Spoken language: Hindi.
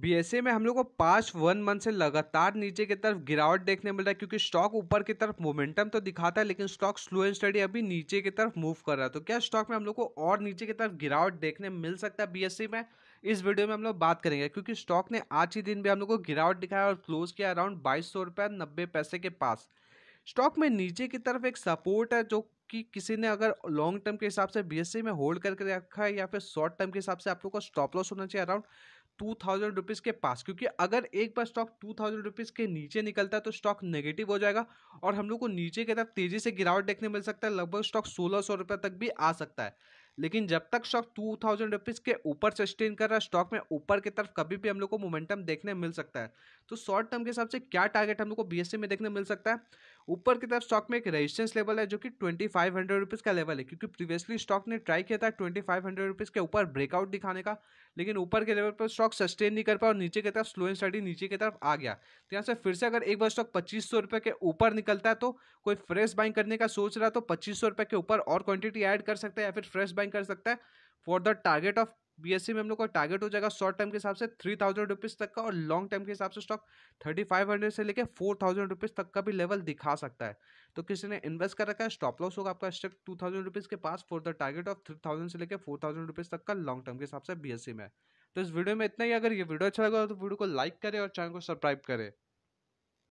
बीएसए में हम लोग को पास वन मंथ से लगातार नीचे की तरफ गिरावट देखने मिल रहा है क्योंकि स्टॉक ऊपर की तरफ मोमेंटम तो दिखाता है लेकिन स्टॉक स्लो एंड स्टडी अभी नीचे की तरफ मूव कर रहा है तो क्या स्टॉक में हम लोग को और नीचे की तरफ गिरावट देखने मिल सकता है बीएससी में इस वीडियो में हम लोग बात करेंगे क्योंकि स्टॉक ने आज ही दिन भी हम लोग को गिरावट दिखाया और क्लोज किया अराउंड बाईस सौ रुपये नब्बे पैसे के पास स्टॉक में नीचे की तरफ एक सपोर्ट है जो कि किसी ने अगर लॉन्ग टर्म के हिसाब से सी में होल्ड करके रखा है या फिर शॉर्ट टर्म के हिसाब से आप लोग का स्टॉप लॉस होना चाहिए अराउंड टू थाउजेंड रुपीज़ के पास क्योंकि अगर एक बार स्टॉक टू थाउजेंड रुपीज़ के नीचे निकलता है तो स्टॉक नेगेटिव हो जाएगा और हम लोग को नीचे की तरफ तेज़ी से गिरावट देखने मिल सकता है लगभग स्टॉक सोलह सौ रुपये तक भी आ सकता है लेकिन जब तक स्टॉक टू थाउजेंड रुपीज़ के ऊपर सस्टेन कर रहा है स्टॉक में ऊपर की तरफ कभी भी हम लोग को मोमेंटम देखने मिल सकता है तो शॉर्ट टर्म के हिसाब से क्या टारगेट हम लोग को बी e में देखने मिल सकता है ऊपर की तरफ स्टॉक में एक रेजिस्टेंस लेवल है जो कि ट्वेंटी फाइव हंड्रेड रुपीज़ का लेवल है क्योंकि प्रीवियसली स्टॉक ने ट्राई किया था ट्वेंटी फाइव हंड्रेड रुपीज़ के ऊपर ब्रेकआउट दिखाने का लेकिन ऊपर के लेवल पर स्टॉक सस्टेन नहीं कर पाया और नीचे की तरफ स्लो एंड स्टडी नीचे की तरफ आ गया तो यहाँ से फिर से अगर एक बार स्टॉक पच्चीस सौ रुपये के ऊपर निकलता है तो कोई फ्रेश बाइंग करने का सोच रहा तो पच्चीस सौ रुपये के ऊपर और क्वांटिटी ऐड कर सकता है या फिर फ्रेश बाइंग कर सकता है for the target of BSC में हम लोग का टारगेट हो जाएगा शॉर्ट टर्म के हिसाब से थ्री थाउजेंड रुपीज़ तक का और लॉन्ग टर्म के हिसाब से स्टॉक थर्टी फाइव हंड्रेड से लेकर फोर थाउजेंड रुपीज़ तक का भी लेवल दिखा सकता है तो किसी ने इन्वेस्ट कर रखा है स्टॉप लॉस होगा आपका स्टॉक टू थाउजेंड रुपीज़ के पास for the target of three thousand से लेकर फोर थाउजेंड रुपीज़ तक का लॉन्ग टर्म के हिसाब से बीएससी में तो इस वीडियो में इतना ही अगर ये वीडियो अच्छा लगा तो वीडियो को लाइक करें और चैनल को सब्सक्राइब करें